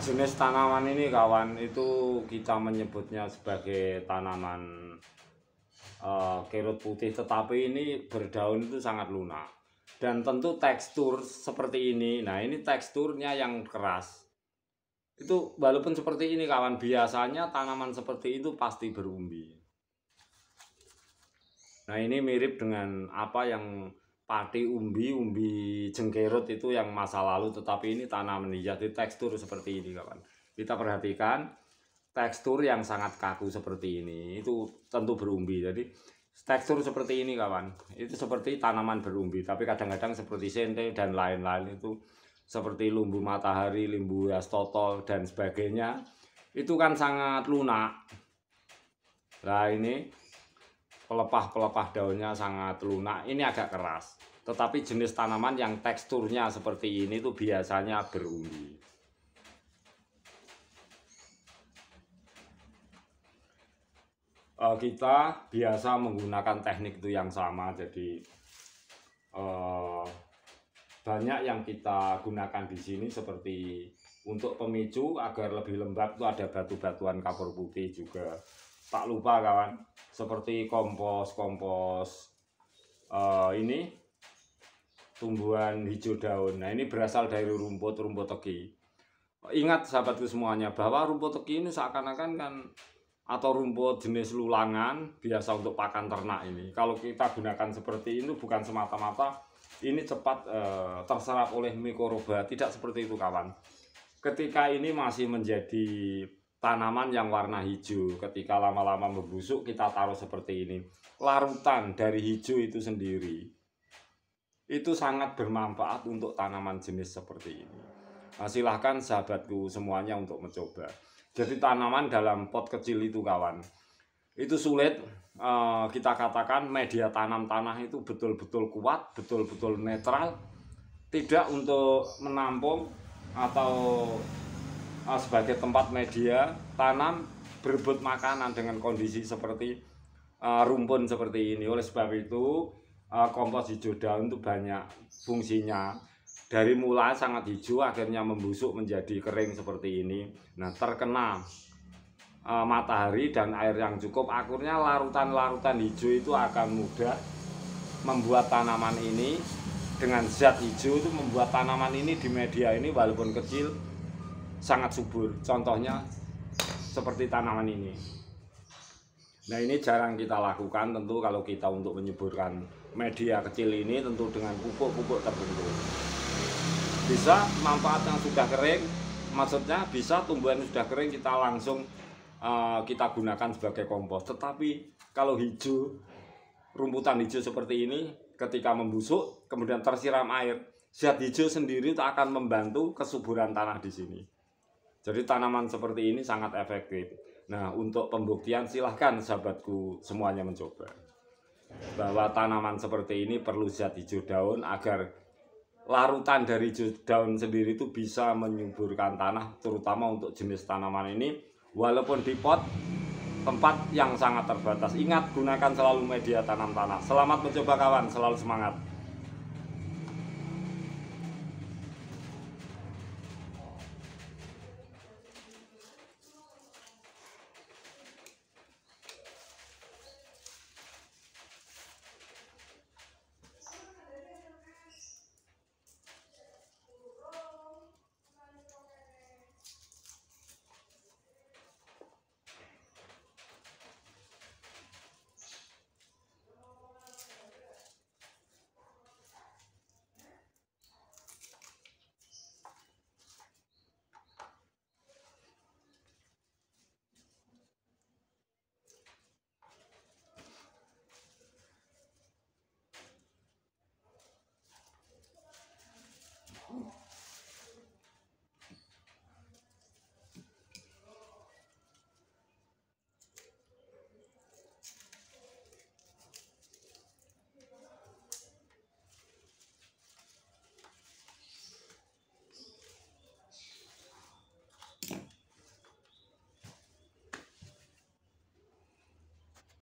jenis tanaman ini kawan itu kita menyebutnya sebagai tanaman uh, eh, kerut putih tetapi ini berdaun itu sangat lunak dan tentu tekstur seperti ini nah ini teksturnya yang keras itu walaupun seperti ini kawan biasanya tanaman seperti itu pasti berumbi nah ini mirip dengan apa yang pati umbi umbi jengkerut itu yang masa lalu tetapi ini tanaman jadi tekstur seperti ini kawan kita perhatikan tekstur yang sangat kaku seperti ini itu tentu berumbi jadi tekstur seperti ini kawan itu seperti tanaman berumbi tapi kadang-kadang seperti sente dan lain-lain itu seperti lumbu matahari limbu astoto dan sebagainya itu kan sangat lunak nah ini pelepah-pelepah daunnya sangat lunak. Ini agak keras. Tetapi jenis tanaman yang teksturnya seperti ini itu biasanya berumbi. Eh, kita biasa menggunakan teknik itu yang sama jadi eh, banyak yang kita gunakan di sini seperti untuk pemicu agar lebih lembab itu ada batu-batuan kapur putih juga tak lupa kawan seperti kompos kompos uh, eh, ini tumbuhan hijau daun nah ini berasal dari rumput rumput teki ingat sahabatku semuanya bahwa rumput teki ini seakan-akan kan atau rumput jenis lulangan biasa untuk pakan ternak ini kalau kita gunakan seperti ini bukan semata-mata ini cepat e, terserap oleh mikroba tidak seperti itu kawan ketika ini masih menjadi tanaman yang warna hijau. Ketika lama-lama membusuk kita taruh seperti ini. Larutan dari hijau itu sendiri itu sangat bermanfaat untuk tanaman jenis seperti ini. Nah, silahkan sahabatku semuanya untuk mencoba. Jadi tanaman dalam pot kecil itu kawan, itu sulit eh, kita katakan media tanam tanah itu betul-betul kuat, betul-betul netral, tidak untuk menampung atau Eh, sebagai tempat media tanam berebut makanan dengan kondisi seperti uh, rumpun seperti ini. Oleh sebab itu uh, kompos hijau daun itu banyak fungsinya. Dari mula sangat hijau akhirnya membusuk menjadi kering seperti ini. Nah terkena uh, matahari dan air yang cukup akhirnya larutan-larutan hijau itu akan mudah membuat tanaman ini dengan zat hijau itu membuat tanaman ini di media ini walaupun kecil sangat subur. Contohnya seperti tanaman ini. Nah ini jarang kita lakukan tentu kalau kita untuk menyuburkan media kecil ini tentu dengan pupuk-pupuk tertentu. Bisa manfaat yang sudah kering, maksudnya bisa tumbuhan yang sudah kering kita langsung uh, kita gunakan sebagai kompos. Tetapi kalau hijau, rumputan hijau seperti ini ketika membusuk kemudian tersiram air, zat hijau sendiri itu akan membantu kesuburan tanah di sini. Jadi tanaman seperti ini sangat efektif. Nah, untuk pembuktian silahkan sahabatku semuanya mencoba. Bahwa tanaman seperti ini perlu zat hijau daun agar larutan dari daun sendiri itu bisa menyuburkan tanah terutama untuk jenis tanaman ini walaupun di pot tempat yang sangat terbatas. Ingat gunakan selalu media tanam tanah. Selamat mencoba kawan, selalu semangat.